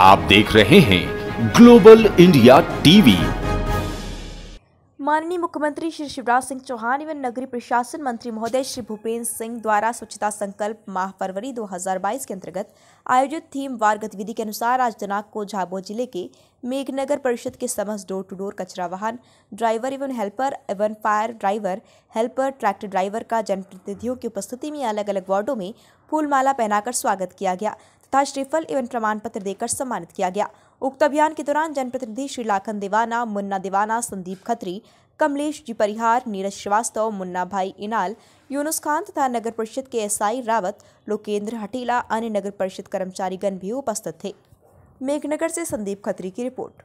आप देख रहे हैं ग्लोबल इंडिया टीवी माननीय मुख्यमंत्री श्री शिवराज सिंह चौहान एवं नगरी प्रशासन मंत्री महोदय श्री भूपेंद्र सिंह द्वारा स्वच्छता संकल्प माह फरवरी 2022 के अंतर्गत आयोजित थीम वार गतिविधि के अनुसार आज दिनांक को झाबुआ जिले के मेघनगर परिषद के समस्त डोर टू डोर कचरा वाहन ड्राइवर एवं हेल्पर एवं fire driver helper tractor driver का जनप्रतिनिधियों की उपस्थिति में अलग अलग वार्डो में फूलमाला पहनाकर स्वागत किया गया तथा श्रीफल एवं प्रमाण पत्र देकर सम्मानित किया गया उक्त अभियान के दौरान जनप्रतिनिधि श्री लाखन देवाना मुन्ना देवाना संदीप खत्री कमलेश जी परिहार नीरज श्रीवास्तव मुन्ना भाई इनाल यूनुस खान तथा नगर परिषद के एसआई रावत लोकेंद्र हटीला अन्य नगर परिषद कर्मचारीगण भी उपस्थित थे मेघनगर से संदीप खत्री की रिपोर्ट